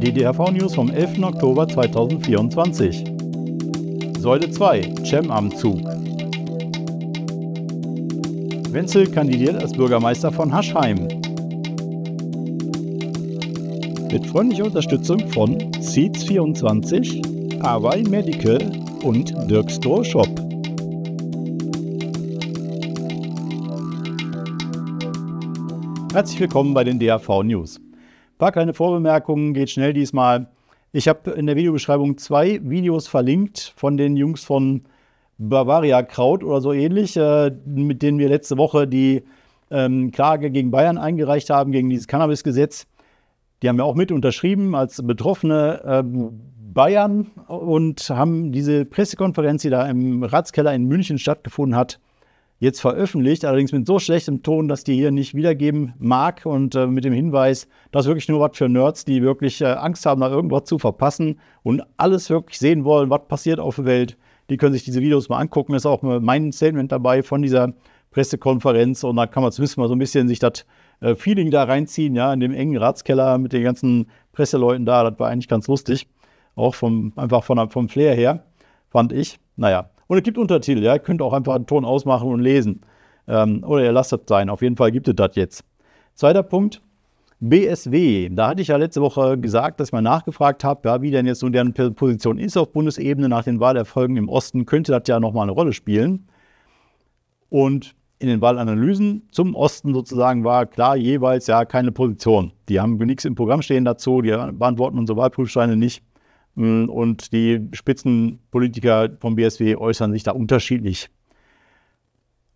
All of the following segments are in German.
DDRV News vom 11. Oktober 2024. Säule 2, Cem am Zug. Wenzel kandidiert als Bürgermeister von Haschheim. Mit freundlicher Unterstützung von Seeds24, Hawaii Medical und Dirk Store Shop. Herzlich willkommen bei den DAV News paar kleine Vorbemerkungen, geht schnell diesmal. Ich habe in der Videobeschreibung zwei Videos verlinkt von den Jungs von Bavaria Kraut oder so ähnlich, äh, mit denen wir letzte Woche die ähm, Klage gegen Bayern eingereicht haben, gegen dieses Cannabisgesetz. Die haben ja auch mit unterschrieben als Betroffene ähm, Bayern und haben diese Pressekonferenz, die da im Ratskeller in München stattgefunden hat, jetzt veröffentlicht, allerdings mit so schlechtem Ton, dass die hier nicht wiedergeben mag und äh, mit dem Hinweis, das ist wirklich nur was für Nerds, die wirklich äh, Angst haben, da irgendwas zu verpassen und alles wirklich sehen wollen, was passiert auf der Welt. Die können sich diese Videos mal angucken. Das ist auch mein Statement dabei von dieser Pressekonferenz und da kann man zumindest mal so ein bisschen sich das äh, Feeling da reinziehen, ja, in dem engen Ratskeller mit den ganzen Presseleuten da. Das war eigentlich ganz lustig. Auch vom, einfach von, vom Flair her, fand ich. Naja, und es gibt Untertitel, ja, ihr könnt auch einfach einen Ton ausmachen und lesen. Ähm, oder ihr lasst das sein, auf jeden Fall gibt es das jetzt. Zweiter Punkt, BSW. Da hatte ich ja letzte Woche gesagt, dass ich mal nachgefragt habe, ja, wie denn jetzt nun deren Position ist auf Bundesebene nach den Wahlerfolgen im Osten, könnte das ja nochmal eine Rolle spielen. Und in den Wahlanalysen zum Osten sozusagen war klar jeweils ja keine Position. Die haben nichts im Programm stehen dazu, die beantworten unsere Wahlprüfsteine nicht. Mm, und die Spitzenpolitiker vom BSW äußern sich da unterschiedlich.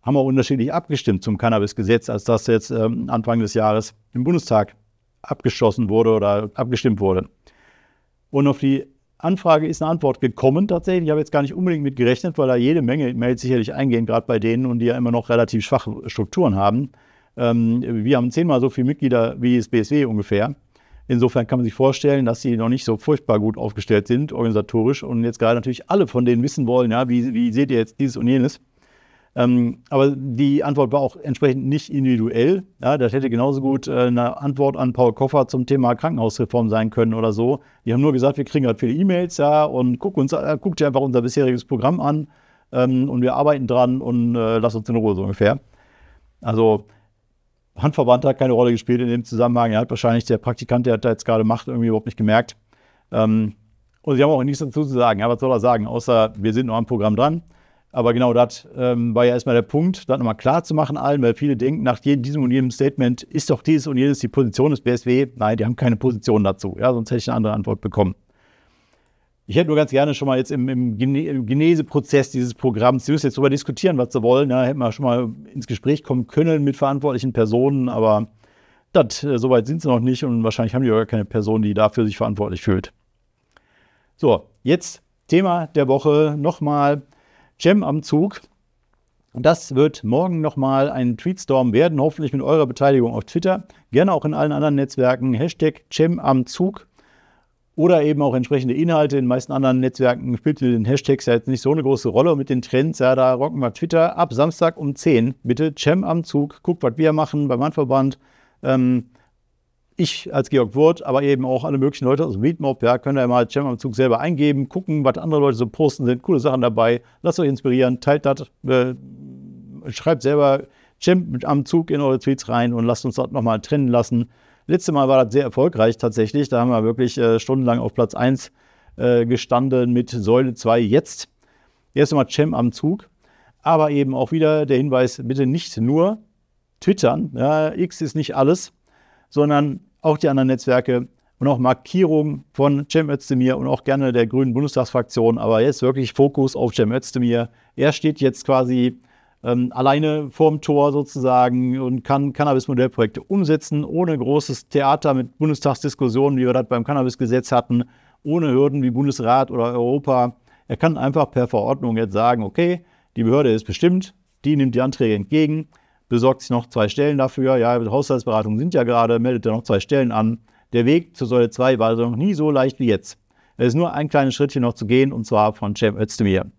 Haben auch unterschiedlich abgestimmt zum Cannabis-Gesetz, als das jetzt ähm, Anfang des Jahres im Bundestag abgeschossen wurde oder abgestimmt wurde. Und auf die Anfrage ist eine Antwort gekommen tatsächlich. Ich habe jetzt gar nicht unbedingt mit gerechnet, weil da jede Menge Mails sicherlich eingehen, gerade bei denen und die ja immer noch relativ schwache Strukturen haben. Ähm, wir haben zehnmal so viele Mitglieder wie das BSW ungefähr. Insofern kann man sich vorstellen, dass sie noch nicht so furchtbar gut aufgestellt sind, organisatorisch. Und jetzt gerade natürlich alle von denen wissen wollen, ja, wie, wie seht ihr jetzt dieses und jenes? Ähm, aber die Antwort war auch entsprechend nicht individuell. Ja, das hätte genauso gut äh, eine Antwort an Paul Koffer zum Thema Krankenhausreform sein können oder so. Die haben nur gesagt, wir kriegen gerade viele E-Mails, ja, und guck uns, äh, guckt ihr einfach unser bisheriges Programm an ähm, und wir arbeiten dran und äh, lasst uns in Ruhe so ungefähr. Also Handverband hat keine Rolle gespielt in dem Zusammenhang. Er hat wahrscheinlich der Praktikant, der da jetzt gerade macht, irgendwie überhaupt nicht gemerkt. Ähm, und sie haben auch nichts dazu zu sagen. Ja, was soll er sagen? Außer, wir sind noch am Programm dran. Aber genau das ähm, war ja erstmal der Punkt, das nochmal klar zu machen allen, weil viele denken, nach jedem, diesem und jedem Statement ist doch dieses und jedes die Position des BSW. Nein, die haben keine Position dazu. Ja, sonst hätte ich eine andere Antwort bekommen. Ich hätte nur ganz gerne schon mal jetzt im, im Geneseprozess dieses Programms, Sie müssen jetzt darüber diskutieren, was Sie wollen. Da ja, hätten wir schon mal ins Gespräch kommen können mit verantwortlichen Personen, aber das, äh, soweit sind sie noch nicht und wahrscheinlich haben die auch gar keine Person, die dafür sich verantwortlich fühlt. So, jetzt Thema der Woche nochmal Cem am Zug. Das wird morgen nochmal ein Tweetstorm werden, hoffentlich mit eurer Beteiligung auf Twitter. Gerne auch in allen anderen Netzwerken. Hashtag Cem am Zug oder eben auch entsprechende Inhalte. In den meisten anderen Netzwerken spielt den Hashtags ja jetzt nicht so eine große Rolle. Und mit den Trends, ja, da rocken wir Twitter ab Samstag um 10. Bitte Cem am Zug, guckt, was wir machen beim Handverband. Ähm, ich als Georg Wurt, aber eben auch alle möglichen Leute aus dem Meetmob, ja, könnt ihr mal Cem am Zug selber eingeben, gucken, was andere Leute so posten, sind coole Sachen dabei. Lasst euch inspirieren, teilt das, äh, schreibt selber Cem am Zug in eure Tweets rein und lasst uns dort nochmal trennen lassen. Letztes Mal war das sehr erfolgreich tatsächlich. Da haben wir wirklich äh, stundenlang auf Platz 1 äh, gestanden mit Säule 2 jetzt. Erst einmal Cem am Zug. Aber eben auch wieder der Hinweis, bitte nicht nur twittern. Ja, X ist nicht alles, sondern auch die anderen Netzwerke und auch Markierungen von Cem Özdemir und auch gerne der grünen Bundestagsfraktion. Aber jetzt wirklich Fokus auf Cem Özdemir. Er steht jetzt quasi ähm, alleine vorm Tor sozusagen und kann Cannabis-Modellprojekte umsetzen, ohne großes Theater mit Bundestagsdiskussionen, wie wir das beim Cannabis-Gesetz hatten, ohne Hürden wie Bundesrat oder Europa. Er kann einfach per Verordnung jetzt sagen, okay, die Behörde ist bestimmt, die nimmt die Anträge entgegen, besorgt sich noch zwei Stellen dafür. Ja, Haushaltsberatungen sind ja gerade, meldet er noch zwei Stellen an. Der Weg zur Säule 2 war also noch nie so leicht wie jetzt. Es ist nur ein kleines Schrittchen noch zu gehen, und zwar von Cem Özdemir.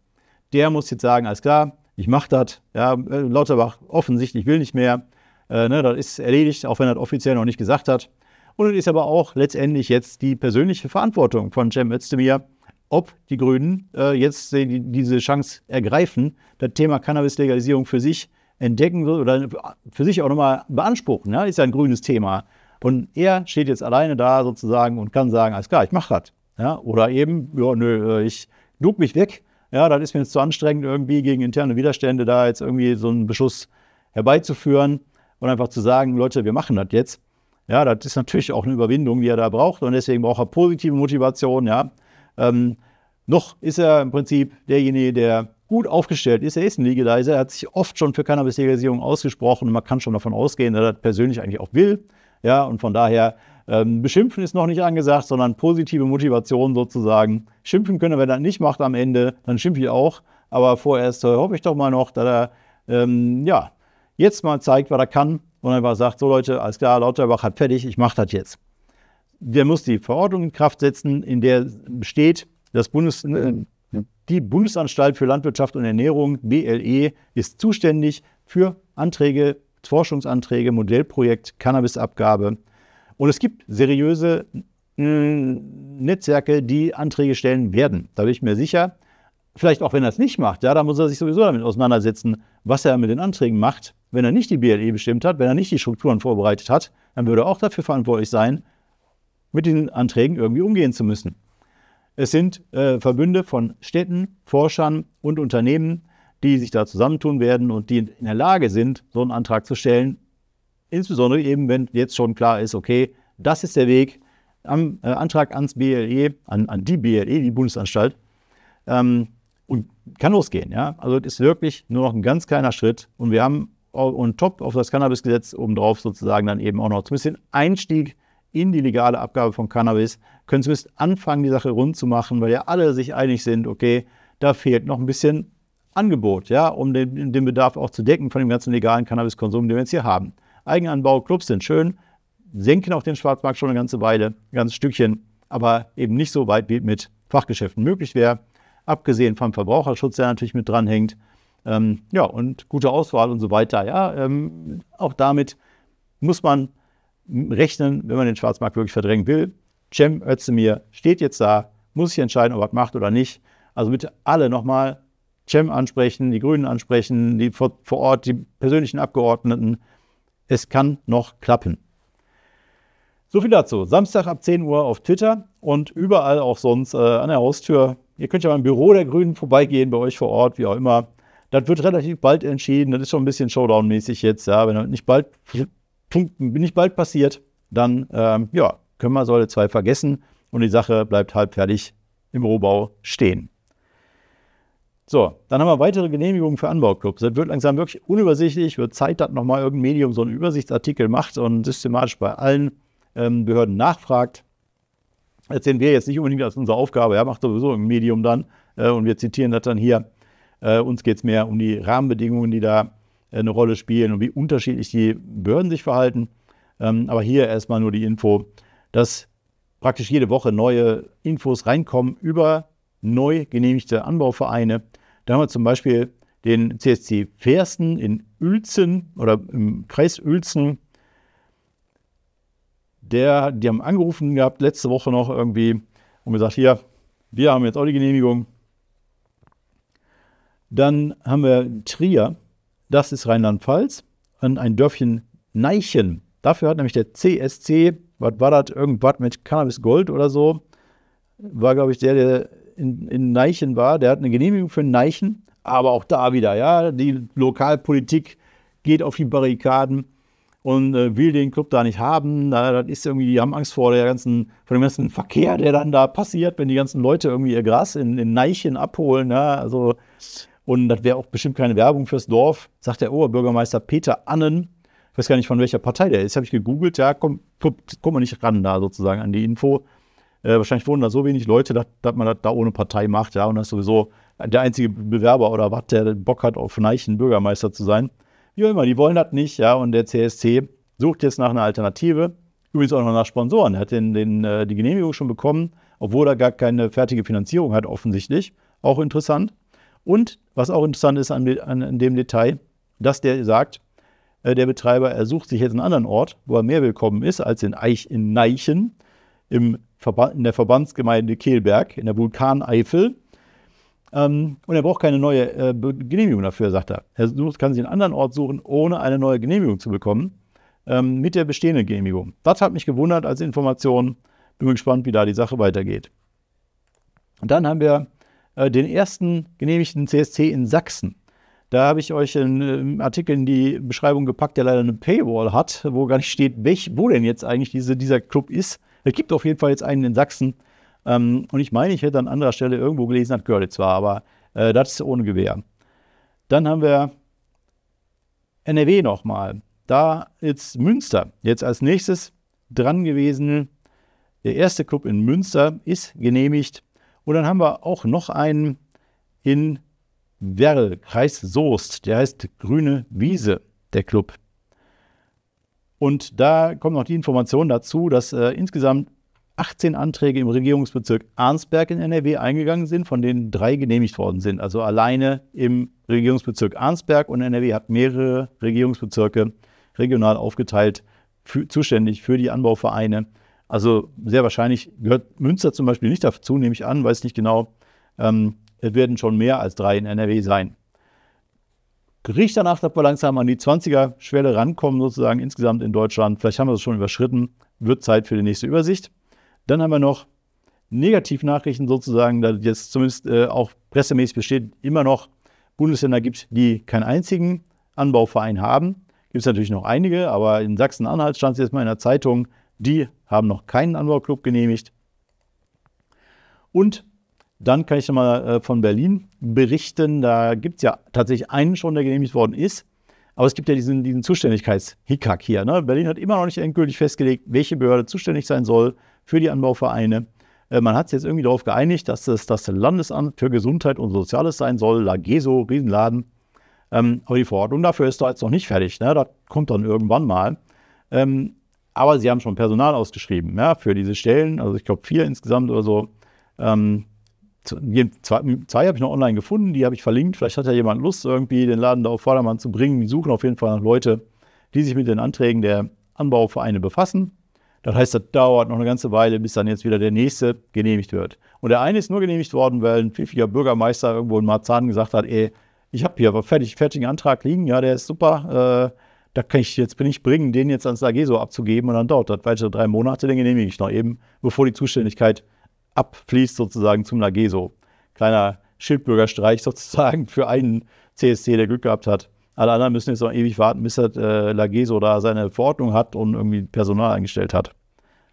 Der muss jetzt sagen, alles klar, ich mache das, ja, äh, Lauterbach offensichtlich will nicht mehr, äh, ne, das ist erledigt, auch wenn er das offiziell noch nicht gesagt hat. Und es ist aber auch letztendlich jetzt die persönliche Verantwortung von Cem Özdemir, ob die Grünen äh, jetzt die, diese Chance ergreifen, das Thema Cannabis-Legalisierung für sich entdecken oder für sich auch nochmal beanspruchen. Ja? Ist ja ein grünes Thema. Und er steht jetzt alleine da sozusagen und kann sagen, alles klar, ich mache das. Ja? Oder eben, ja, nö, äh, ich duck mich weg ja, das ist mir jetzt zu anstrengend, irgendwie gegen interne Widerstände da jetzt irgendwie so einen Beschuss herbeizuführen und einfach zu sagen, Leute, wir machen das jetzt. Ja, das ist natürlich auch eine Überwindung, die er da braucht und deswegen braucht er positive Motivation, ja. Ähm, noch ist er im Prinzip derjenige, der gut aufgestellt ist. Er ist ein Legalizer, er hat sich oft schon für Cannabis-Legalisierung ausgesprochen und man kann schon davon ausgehen, dass er das persönlich eigentlich auch will. Ja, und von daher ähm, beschimpfen ist noch nicht angesagt, sondern positive Motivation sozusagen. Schimpfen können, wenn er nicht macht am Ende, dann schimpfe ich auch. Aber vorerst äh, hoffe ich doch mal noch, dass er ähm, ja, jetzt mal zeigt, was er kann und einfach sagt, so Leute, alles klar, Lauterbach hat fertig, ich mache das jetzt. Der muss die Verordnung in Kraft setzen, in der steht, dass Bundes... Äh, die Bundesanstalt für Landwirtschaft und Ernährung, BLE, ist zuständig für Anträge, Forschungsanträge, Modellprojekt, Cannabisabgabe und es gibt seriöse äh, Netzwerke, die Anträge stellen werden. Da bin ich mir sicher. Vielleicht auch, wenn er es nicht macht, ja, da muss er sich sowieso damit auseinandersetzen, was er mit den Anträgen macht. Wenn er nicht die BLE bestimmt hat, wenn er nicht die Strukturen vorbereitet hat, dann würde er auch dafür verantwortlich sein, mit den Anträgen irgendwie umgehen zu müssen. Es sind äh, Verbünde von Städten, Forschern und Unternehmen, die sich da zusammentun werden und die in der Lage sind, so einen Antrag zu stellen, Insbesondere eben, wenn jetzt schon klar ist, okay, das ist der Weg am äh, Antrag ans BLE, an, an, die BLE, die Bundesanstalt, ähm, und kann losgehen. Ja? Also es ist wirklich nur noch ein ganz kleiner Schritt. Und wir haben on top auf das Cannabisgesetz obendrauf sozusagen dann eben auch noch zumindest den Einstieg in die legale Abgabe von Cannabis, können zumindest anfangen, die Sache rund zu machen, weil ja alle sich einig sind, okay, da fehlt noch ein bisschen Angebot, ja, um den, den Bedarf auch zu decken von dem ganzen legalen Cannabiskonsum, den wir jetzt hier haben. Eigenanbau, Clubs sind schön, senken auch den Schwarzmarkt schon eine ganze Weile, ein ganzes Stückchen, aber eben nicht so weit wie mit Fachgeschäften möglich wäre. Abgesehen vom Verbraucherschutz, der natürlich mit dranhängt. Ähm, ja, und gute Auswahl und so weiter. Ja, ähm, auch damit muss man rechnen, wenn man den Schwarzmarkt wirklich verdrängen will. Cem Özdemir steht jetzt da, muss sich entscheiden, ob er was macht oder nicht. Also bitte alle nochmal Cem ansprechen, die Grünen ansprechen, die vor, vor Ort, die persönlichen Abgeordneten, es kann noch klappen. So viel dazu. Samstag ab 10 Uhr auf Twitter und überall auch sonst äh, an der Haustür. Ihr könnt ja beim Büro der Grünen vorbeigehen, bei euch vor Ort, wie auch immer. Das wird relativ bald entschieden. Das ist schon ein bisschen Showdown-mäßig jetzt. Ja. Wenn nicht bald, nicht bald passiert, dann ähm, ja, können wir Säule 2 vergessen und die Sache bleibt halbfertig im Rohbau stehen. So, dann haben wir weitere Genehmigungen für Anbauclubs. Das wird langsam wirklich unübersichtlich, wird Zeit, dass nochmal irgendein Medium so einen Übersichtsartikel macht und systematisch bei allen ähm, Behörden nachfragt. Das sehen wir jetzt nicht unbedingt als unsere Aufgabe, ja, macht sowieso ein Medium dann äh, und wir zitieren das dann hier. Äh, uns geht es mehr um die Rahmenbedingungen, die da äh, eine Rolle spielen und wie unterschiedlich die Behörden sich verhalten. Ähm, aber hier erstmal nur die Info, dass praktisch jede Woche neue Infos reinkommen über neu genehmigte Anbauvereine da haben wir zum Beispiel den CSC Versten in Uelzen oder im Kreis Uelzen. Der, die haben angerufen gehabt letzte Woche noch irgendwie und gesagt, hier, wir haben jetzt auch die Genehmigung. Dann haben wir Trier, das ist Rheinland-Pfalz, und ein Dörfchen Neichen. Dafür hat nämlich der CSC, was war das, irgendwas mit Cannabis Gold oder so, war, glaube ich, der, der in, in Neichen war, der hat eine Genehmigung für Neichen, aber auch da wieder, ja, die Lokalpolitik geht auf die Barrikaden und äh, will den Club da nicht haben. Na, das ist irgendwie, die haben Angst vor, der ganzen, vor dem ganzen Verkehr, der dann da passiert, wenn die ganzen Leute irgendwie ihr Gras in, in Neichen abholen. Ja, also, und das wäre auch bestimmt keine Werbung fürs Dorf, sagt der Oberbürgermeister Peter Annen. Ich weiß gar nicht, von welcher Partei der ist. Habe ich gegoogelt, ja, kommt komm, komm, komm nicht ran da sozusagen an die Info. Äh, wahrscheinlich wohnen da so wenig Leute, dass, dass man das da ohne Partei macht, ja, und das ist sowieso der einzige Bewerber oder was, der Bock hat, auf Neichen Bürgermeister zu sein. Wie auch immer, die wollen das nicht, ja, und der CSC sucht jetzt nach einer Alternative, übrigens auch noch nach Sponsoren. Er hat den, den, äh, die Genehmigung schon bekommen, obwohl er gar keine fertige Finanzierung hat, offensichtlich. Auch interessant. Und was auch interessant ist an, an, an dem Detail, dass der sagt, äh, der Betreiber, er sucht sich jetzt einen anderen Ort, wo er mehr willkommen ist als in, Eich, in Neichen im in der Verbandsgemeinde Kehlberg in der Vulkaneifel. Ähm, und er braucht keine neue äh, Genehmigung dafür, sagt er. Er kann sich einen anderen Ort suchen, ohne eine neue Genehmigung zu bekommen, ähm, mit der bestehenden Genehmigung. Das hat mich gewundert als Information. Bin gespannt, wie da die Sache weitergeht. Und dann haben wir äh, den ersten genehmigten CSC in Sachsen. Da habe ich euch einen ähm, Artikel in die Beschreibung gepackt, der leider eine Paywall hat, wo gar nicht steht, welch, wo denn jetzt eigentlich diese, dieser Club ist. Es gibt auf jeden Fall jetzt einen in Sachsen. Ähm, und ich meine, ich hätte an anderer Stelle irgendwo gelesen, hat Görlitz war, aber äh, das ist ohne Gewehr. Dann haben wir NRW nochmal. Da ist Münster. Jetzt als nächstes dran gewesen. Der erste Club in Münster ist genehmigt. Und dann haben wir auch noch einen in Werl, Kreis Soest. Der heißt Grüne Wiese, der Club. Und da kommt noch die Information dazu, dass äh, insgesamt 18 Anträge im Regierungsbezirk Arnsberg in NRW eingegangen sind, von denen drei genehmigt worden sind. Also alleine im Regierungsbezirk Arnsberg und NRW hat mehrere Regierungsbezirke regional aufgeteilt, für, zuständig für die Anbauvereine. Also sehr wahrscheinlich gehört Münster zum Beispiel nicht dazu, nehme ich an, weiß nicht genau. Ähm, es werden schon mehr als drei in NRW sein. Riecht danach, dass wir langsam an die 20er-Schwelle rankommen, sozusagen insgesamt in Deutschland. Vielleicht haben wir es schon überschritten. Wird Zeit für die nächste Übersicht. Dann haben wir noch Negativnachrichten sozusagen, da jetzt zumindest äh, auch pressemäßig besteht, immer noch Bundesländer gibt, die keinen einzigen Anbauverein haben. Gibt es natürlich noch einige, aber in Sachsen-Anhalt stand es jetzt mal in der Zeitung, die haben noch keinen Anbauclub genehmigt. Und dann kann ich schon mal äh, von Berlin berichten. Da gibt es ja tatsächlich einen schon, der genehmigt worden ist. Aber es gibt ja diesen, diesen Zuständigkeits-Hickhack hier. Ne? Berlin hat immer noch nicht endgültig festgelegt, welche Behörde zuständig sein soll für die Anbauvereine. Äh, man hat sich jetzt irgendwie darauf geeinigt, dass das das Landesamt für Gesundheit und Soziales sein soll. Lageso, Riesenladen. Ähm, aber die Verordnung dafür ist da jetzt noch nicht fertig. Ne? Das kommt dann irgendwann mal. Ähm, aber sie haben schon Personal ausgeschrieben ja, für diese Stellen. Also ich glaube vier insgesamt oder so. Ähm, zwei, zwei habe ich noch online gefunden, die habe ich verlinkt. Vielleicht hat ja jemand Lust, irgendwie den Laden da auf Vordermann zu bringen. Die suchen auf jeden Fall nach Leute, die sich mit den Anträgen der Anbauvereine befassen. Das heißt, das dauert noch eine ganze Weile, bis dann jetzt wieder der nächste genehmigt wird. Und der eine ist nur genehmigt worden, weil ein pfiffiger Bürgermeister irgendwo in Marzahn gesagt hat, ey, ich habe hier aber fertig, fertigen Antrag liegen, ja, der ist super, äh, da kann ich jetzt bin ich bringen, den jetzt ans AG so abzugeben und dann dauert das weitere drei Monate, den genehmige ich noch eben, bevor die Zuständigkeit abfließt sozusagen zum Lageso. Kleiner Schildbürgerstreich sozusagen für einen CSC, der Glück gehabt hat. Alle anderen müssen jetzt noch ewig warten, bis das äh, Lageso da seine Verordnung hat und irgendwie Personal eingestellt hat.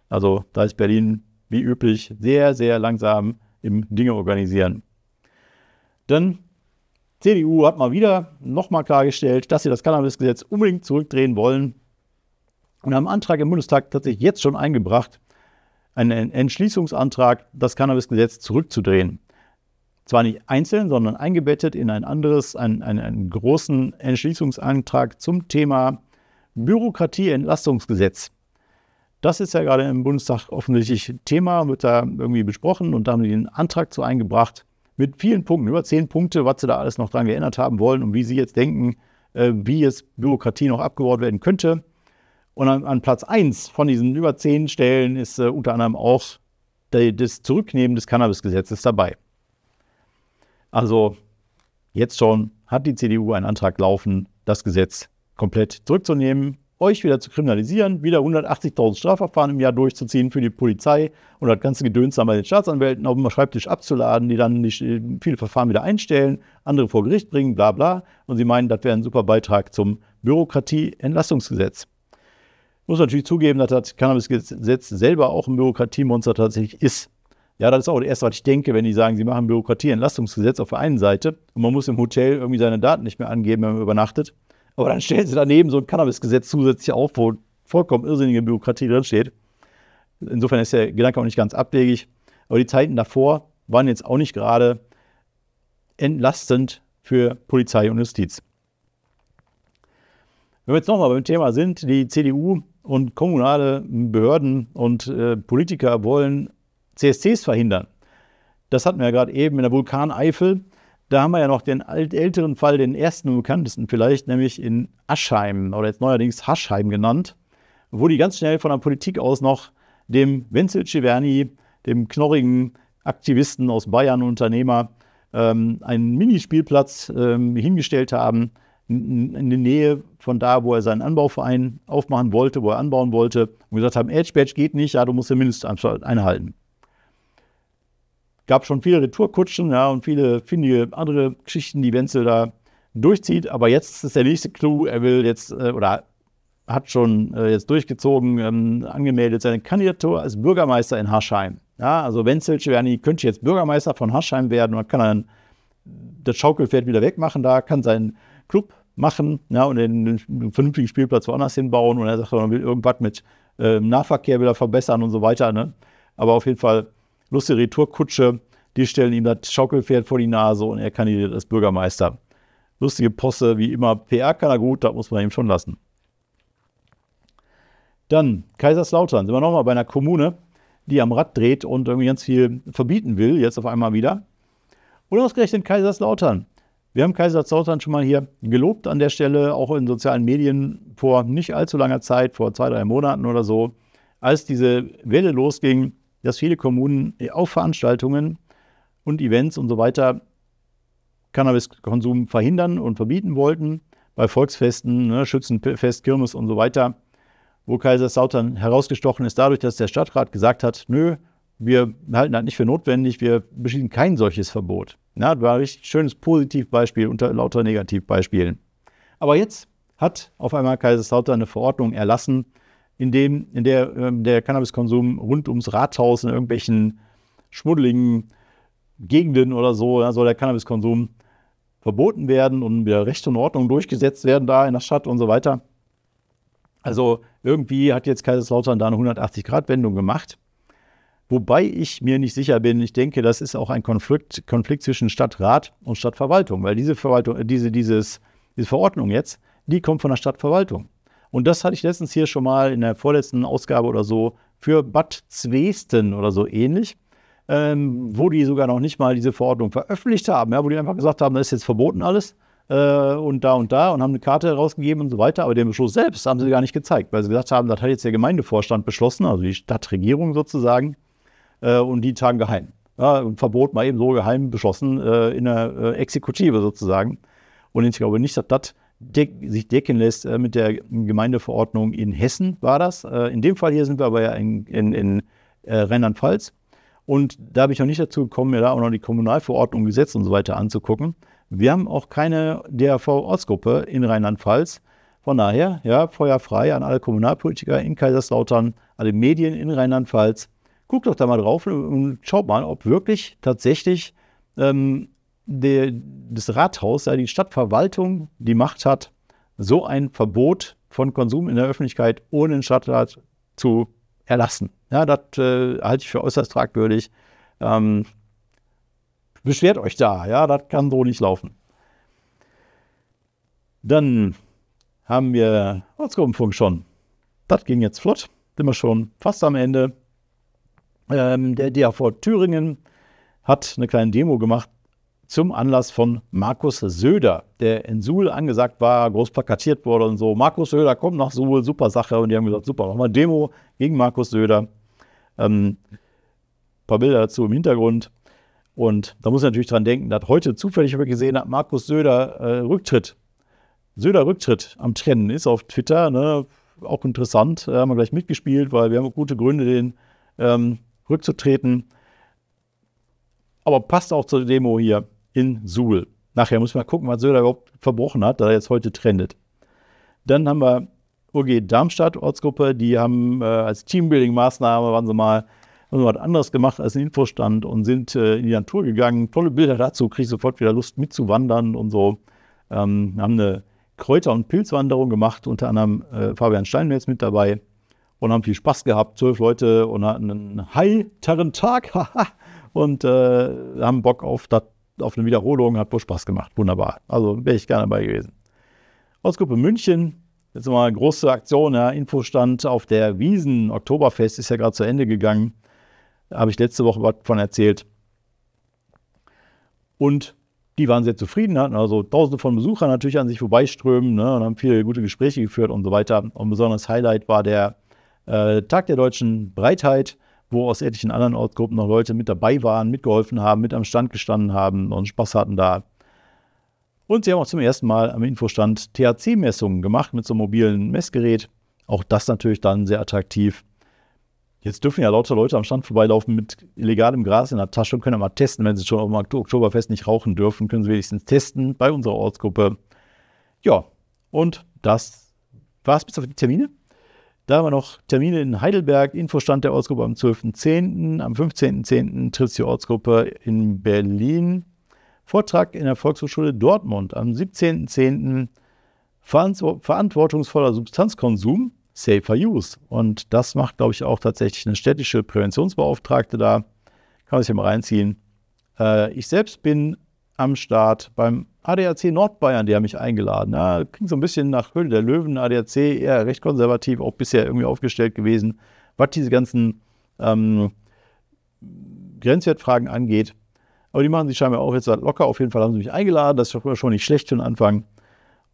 Also da ist Berlin wie üblich sehr, sehr langsam im Dinge organisieren. Denn CDU hat mal wieder nochmal klargestellt, dass sie das Cannabisgesetz unbedingt zurückdrehen wollen und haben einen Antrag im Bundestag tatsächlich jetzt schon eingebracht, einen Entschließungsantrag, das Cannabis-Gesetz zurückzudrehen. Zwar nicht einzeln, sondern eingebettet in ein anderes, einen, einen, einen großen Entschließungsantrag zum Thema Bürokratieentlastungsgesetz. Das ist ja gerade im Bundestag offensichtlich Thema, wird da irgendwie besprochen und da haben die einen Antrag zu eingebracht mit vielen Punkten, über zehn Punkte, was sie da alles noch dran geändert haben wollen und wie sie jetzt denken, äh, wie jetzt Bürokratie noch abgebaut werden könnte. Und an, an Platz 1 von diesen über 10 Stellen ist äh, unter anderem auch die, das Zurücknehmen des Cannabisgesetzes dabei. Also jetzt schon hat die CDU einen Antrag laufen, das Gesetz komplett zurückzunehmen, euch wieder zu kriminalisieren, wieder 180.000 Strafverfahren im Jahr durchzuziehen für die Polizei und das ganze Gedöns dann bei den Staatsanwälten auf dem Schreibtisch abzuladen, die dann nicht äh, viele Verfahren wieder einstellen, andere vor Gericht bringen, bla bla. Und sie meinen, das wäre ein super Beitrag zum Bürokratieentlastungsgesetz. Muss natürlich zugeben, dass das Cannabis-Gesetz selber auch ein Bürokratiemonster tatsächlich ist. Ja, das ist auch das Erste, was ich denke, wenn die sagen, sie machen Bürokratieentlastungsgesetz auf der einen Seite und man muss im Hotel irgendwie seine Daten nicht mehr angeben, wenn man übernachtet. Aber dann stellen sie daneben so ein Cannabis-Gesetz zusätzlich auf, wo vollkommen irrsinnige Bürokratie drinsteht. Insofern ist der Gedanke auch nicht ganz abwegig. Aber die Zeiten davor waren jetzt auch nicht gerade entlastend für Polizei und Justiz. Wenn wir jetzt nochmal beim Thema sind, die CDU und kommunale Behörden und äh, Politiker wollen CSCs verhindern. Das hatten wir ja gerade eben in der Vulkaneifel. Da haben wir ja noch den älteren Fall, den ersten und bekanntesten vielleicht, nämlich in Aschheim oder jetzt neuerdings Haschheim genannt, wo die ganz schnell von der Politik aus noch dem Wenzel Civerni, dem knorrigen Aktivisten aus Bayern, Unternehmer, ähm, einen Minispielplatz ähm, hingestellt haben, in der Nähe von da, wo er seinen Anbauverein aufmachen wollte, wo er anbauen wollte, und gesagt haben, Edge Badge geht nicht, ja, du musst den Mindestabstand einhalten. Gab schon viele Retourkutschen ja, und viele, viele andere Geschichten, die Wenzel da durchzieht. Aber jetzt ist der nächste Clou, er will jetzt äh, oder hat schon äh, jetzt durchgezogen, ähm, angemeldet seine Kandidatur als Bürgermeister in Harscheim. Ja, also Wenzel Schwerni könnte jetzt Bürgermeister von Harscheim werden und kann dann das Schaukelpferd wieder wegmachen, da kann sein Club machen ja, und den, einen vernünftigen Spielplatz woanders hinbauen. Und er sagt, man will irgendwas mit äh, Nahverkehr wieder verbessern und so weiter. Ne? Aber auf jeden Fall lustige Retourkutsche. Die stellen ihm das Schaukelpferd vor die Nase und er kandidiert als Bürgermeister. Lustige Posse, wie immer. PR kann er gut, das muss man ihm schon lassen. Dann Kaiserslautern. Sind wir nochmal bei einer Kommune, die am Rad dreht und irgendwie ganz viel verbieten will, jetzt auf einmal wieder. Und ausgerechnet Kaiserslautern wir haben Kaiserslautern schon mal hier gelobt an der Stelle, auch in sozialen Medien vor nicht allzu langer Zeit, vor zwei, drei Monaten oder so, als diese Welle losging, dass viele Kommunen auf Veranstaltungen und Events und so weiter Cannabiskonsum verhindern und verbieten wollten, bei Volksfesten, ne, Schützenfest, Kirmes und so weiter, wo Kaiserslautern herausgestochen ist dadurch, dass der Stadtrat gesagt hat, nö, wir halten das nicht für notwendig, wir beschließen kein solches Verbot. Na, da habe ich ein schönes Positivbeispiel unter lauter Negativbeispielen. Aber jetzt hat auf einmal Kaiserslautern eine Verordnung erlassen, in, dem, in der ähm, der Cannabiskonsum rund ums Rathaus in irgendwelchen schmuddeligen Gegenden oder so, ja, soll der Cannabiskonsum verboten werden und wieder Recht und Ordnung durchgesetzt werden da in der Stadt und so weiter. Also irgendwie hat jetzt Kaiserslautern da eine 180-Grad-Wendung gemacht. Wobei ich mir nicht sicher bin, ich denke, das ist auch ein Konflikt, Konflikt zwischen Stadtrat und Stadtverwaltung, weil diese Verwaltung, äh, diese, dieses, diese Verordnung jetzt, die kommt von der Stadtverwaltung. Und das hatte ich letztens hier schon mal in der vorletzten Ausgabe oder so für Bad Zwesten oder so ähnlich, ähm, wo die sogar noch nicht mal diese Verordnung veröffentlicht haben, ja, wo die einfach gesagt haben, das ist jetzt verboten alles äh, und da und da und haben eine Karte herausgegeben und so weiter. Aber den Beschluss selbst haben sie gar nicht gezeigt, weil sie gesagt haben, das hat jetzt der Gemeindevorstand beschlossen, also die Stadtregierung sozusagen äh, und die tagen geheim. Ja, ein Verbot mal eben so geheim beschlossen äh, in der äh, Exekutive sozusagen. Und ich glaube nicht, dass das deck sich decken lässt äh, mit der Gemeindeverordnung in Hessen, war das. Äh, in dem Fall hier sind wir aber ja in, in, in Rheinland-Pfalz. Und da bin ich noch nicht dazu gekommen, mir da auch noch die Kommunalverordnung, Gesetz und so weiter anzugucken. Wir haben auch keine DRV-Ortsgruppe in Rheinland-Pfalz. Von daher, ja, feuerfrei an alle Kommunalpolitiker in Kaiserslautern, alle Medien in Rheinland-Pfalz guckt doch da mal drauf und schaut mal, ob wirklich tatsächlich ähm, der, das Rathaus, da die Stadtverwaltung die Macht hat, so ein Verbot von Konsum in der Öffentlichkeit ohne den Stadtrat zu erlassen. Ja, das äh, halte ich für äußerst tragwürdig. Ähm, beschwert euch da, ja, das kann so nicht laufen. Dann haben wir Ortsgruppenfunk schon. Das ging jetzt flott, sind wir schon fast am Ende. Ähm, der DAV Thüringen hat eine kleine Demo gemacht zum Anlass von Markus Söder, der in Suhl angesagt war, groß plakatiert wurde und so. Markus Söder kommt nach Suhl, super Sache. Und die haben gesagt, super, nochmal Demo gegen Markus Söder. Ähm, paar Bilder dazu im Hintergrund. Und da muss man natürlich dran denken, dass heute zufällig habe ich gesehen, hat Markus Söder äh, Rücktritt. Söder Rücktritt am Trennen ist auf Twitter, ne? auch interessant, äh, haben wir gleich mitgespielt, weil wir haben auch gute Gründe, den ähm, rückzutreten. Aber passt auch zur Demo hier in Suhl. Nachher muss man gucken, was Söder überhaupt verbrochen hat, da er jetzt heute trendet. Dann haben wir UG Darmstadt Ortsgruppe, die haben äh, als Teambuilding-Maßnahme, waren sie mal, haben sie was anderes gemacht als einen Infostand und sind äh, in die Natur gegangen. Tolle Bilder dazu, kriege sofort wieder Lust mitzuwandern und so. Ähm, haben eine Kräuter- und Pilzwanderung gemacht, unter anderem äh, Fabian Steinmetz mit dabei und haben viel Spaß gehabt, zwölf Leute und hatten einen heiteren Tag und äh, haben Bock auf, dat, auf eine Wiederholung, hat wohl Spaß gemacht, wunderbar. Also wäre ich gerne dabei gewesen. Ortsgruppe München, jetzt mal eine große Aktion, ja, Infostand auf der Wiesen, Oktoberfest ist ja gerade zu Ende gegangen, da habe ich letzte Woche was von erzählt. Und die waren sehr zufrieden, hatten also tausende von Besuchern natürlich an sich vorbeiströmen ne, und haben viele gute Gespräche geführt und so weiter. Und ein besonderes Highlight war der äh, Tag der deutschen Breitheit, wo aus etlichen anderen Ortsgruppen noch Leute mit dabei waren, mitgeholfen haben, mit am Stand gestanden haben und Spaß hatten da. Und sie haben auch zum ersten Mal am Infostand THC-Messungen gemacht mit so einem mobilen Messgerät. Auch das natürlich dann sehr attraktiv. Jetzt dürfen ja lauter Leute am Stand vorbeilaufen mit illegalem Gras in der Tasche und können mal testen, wenn sie schon am Oktoberfest nicht rauchen dürfen, können sie wenigstens testen bei unserer Ortsgruppe. Ja, und das war's bis auf die Termine. Da haben wir noch Termine in Heidelberg, Infostand der Ortsgruppe am 12.10., am 15.10. trifft die Ortsgruppe in Berlin, Vortrag in der Volkshochschule Dortmund am 17.10. Verantwortungsvoller Substanzkonsum, Safer Use. Und das macht, glaube ich, auch tatsächlich eine städtische Präventionsbeauftragte da. Kann man sich ja mal reinziehen. Äh, ich selbst bin am Start beim ADAC Nordbayern, die haben mich eingeladen. Ja, klingt so ein bisschen nach Höhle der Löwen, ADAC eher recht konservativ, auch bisher irgendwie aufgestellt gewesen, was diese ganzen ähm, Grenzwertfragen angeht. Aber die machen sich scheinbar auch jetzt locker. Auf jeden Fall haben sie mich eingeladen. Das ist schon nicht schlecht für den Anfang.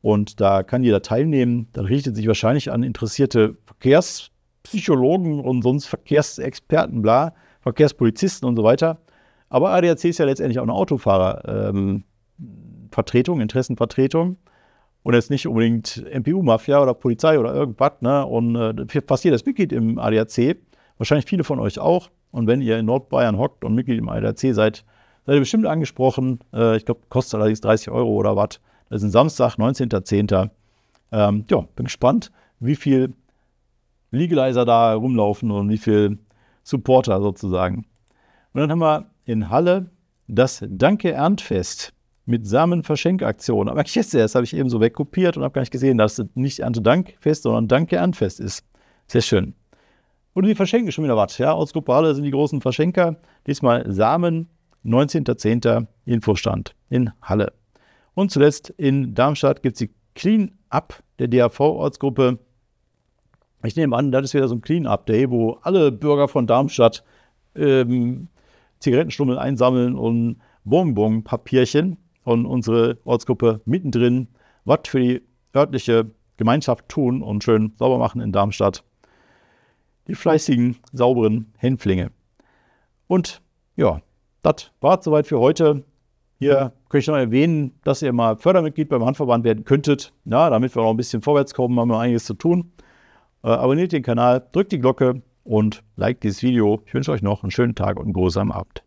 Und da kann jeder teilnehmen. Dann richtet sich wahrscheinlich an interessierte Verkehrspsychologen und sonst Verkehrsexperten, bla, Verkehrspolizisten und so weiter. Aber ADAC ist ja letztendlich auch eine Autofahrervertretung, ähm, Interessenvertretung. Und jetzt nicht unbedingt MPU-Mafia oder Polizei oder irgendwas. Ne? Und äh, fast jedes Mitglied im ADAC, wahrscheinlich viele von euch auch. Und wenn ihr in Nordbayern hockt und Mitglied im ADAC seid, seid ihr bestimmt angesprochen. Äh, ich glaube, kostet allerdings 30 Euro oder was. Das ist ein Samstag, 19.10. Ähm, ja, bin gespannt, wie viel Legalizer da rumlaufen und wie viel Supporter sozusagen. Und dann haben wir in Halle das Danke-Erntfest mit Samenverschenkaktion. Aber ich jetzt erst, habe ich eben so wegkopiert und habe gar nicht gesehen, dass es nicht Erntedankfest, sondern Danke-Erntfest ist. Sehr schön. Und die verschenken schon wieder was. Ja, aus Gruppe Halle sind die großen Verschenker. Diesmal Samen, 19.10. Infostand in Halle. Und zuletzt in Darmstadt gibt es die Clean-Up der DAV-Ortsgruppe. Ich nehme an, das ist wieder so ein Clean-Up-Day, wo alle Bürger von Darmstadt ähm, Zigarettenstummel einsammeln und Bonbon-Papierchen Und unsere Ortsgruppe mittendrin, was für die örtliche Gemeinschaft tun und schön sauber machen in Darmstadt. Die fleißigen, sauberen Hänflinge. Und ja, das war es soweit für heute. Hier könnte ich noch erwähnen, dass ihr mal Fördermitglied beim Handverband werden könntet. Ja, damit wir noch ein bisschen vorwärts kommen, haben wir einiges zu tun. Äh, abonniert den Kanal, drückt die Glocke, und liked dieses Video. Ich wünsche euch noch einen schönen Tag und einen großartigen Abend.